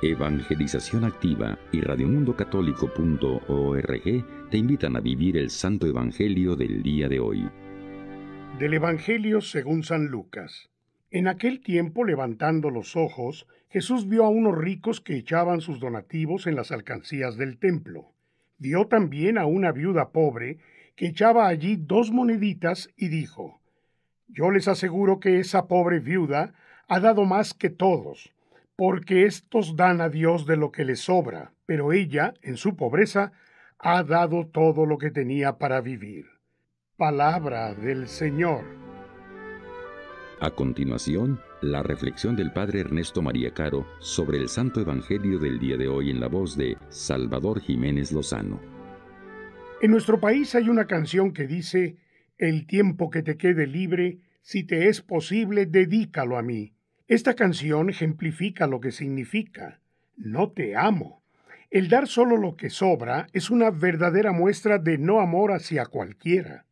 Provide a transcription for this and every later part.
Evangelización Activa y radiomundocatólico.org te invitan a vivir el Santo Evangelio del día de hoy. Del Evangelio según San Lucas. En aquel tiempo, levantando los ojos, Jesús vio a unos ricos que echaban sus donativos en las alcancías del templo. Vio también a una viuda pobre que echaba allí dos moneditas y dijo, Yo les aseguro que esa pobre viuda ha dado más que todos porque estos dan a Dios de lo que les sobra, pero ella, en su pobreza, ha dado todo lo que tenía para vivir. Palabra del Señor. A continuación, la reflexión del Padre Ernesto María Caro sobre el Santo Evangelio del día de hoy en la voz de Salvador Jiménez Lozano. En nuestro país hay una canción que dice, El tiempo que te quede libre, si te es posible, dedícalo a mí esta canción ejemplifica lo que significa, no te amo. El dar solo lo que sobra es una verdadera muestra de no amor hacia cualquiera.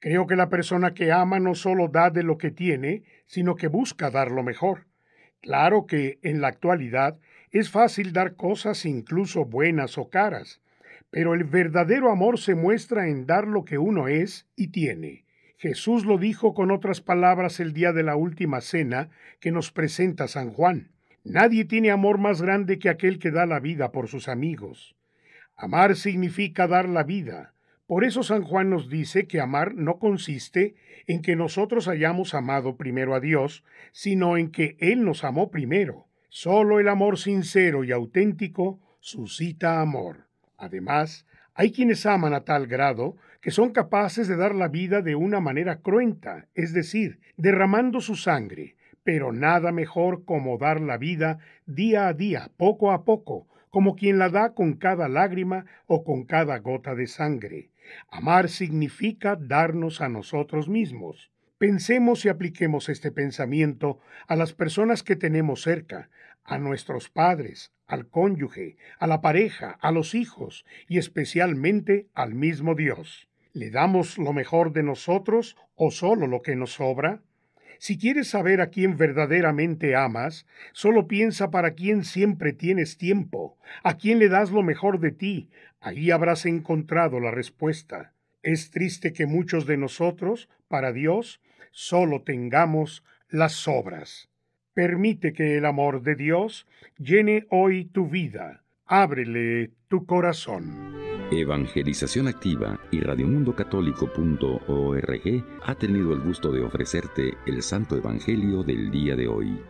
Creo que la persona que ama no solo da de lo que tiene, sino que busca dar lo mejor. Claro que, en la actualidad, es fácil dar cosas incluso buenas o caras, pero el verdadero amor se muestra en dar lo que uno es y tiene, Jesús lo dijo con otras palabras el día de la última cena que nos presenta San Juan. Nadie tiene amor más grande que aquel que da la vida por sus amigos. Amar significa dar la vida. Por eso San Juan nos dice que amar no consiste en que nosotros hayamos amado primero a Dios, sino en que Él nos amó primero. Solo el amor sincero y auténtico suscita amor. Además, hay quienes aman a tal grado que son capaces de dar la vida de una manera cruenta, es decir, derramando su sangre, pero nada mejor como dar la vida día a día, poco a poco, como quien la da con cada lágrima o con cada gota de sangre. Amar significa darnos a nosotros mismos. Pensemos y apliquemos este pensamiento a las personas que tenemos cerca, a nuestros padres, al cónyuge, a la pareja, a los hijos y especialmente al mismo Dios. ¿Le damos lo mejor de nosotros o solo lo que nos sobra? Si quieres saber a quién verdaderamente amas, solo piensa para quién siempre tienes tiempo, a quién le das lo mejor de ti, ahí habrás encontrado la respuesta. Es triste que muchos de nosotros, para Dios, solo tengamos las obras. Permite que el amor de Dios llene hoy tu vida, ábrele tu corazón. Evangelización Activa y radiomundocatólico.org ha tenido el gusto de ofrecerte el Santo Evangelio del día de hoy.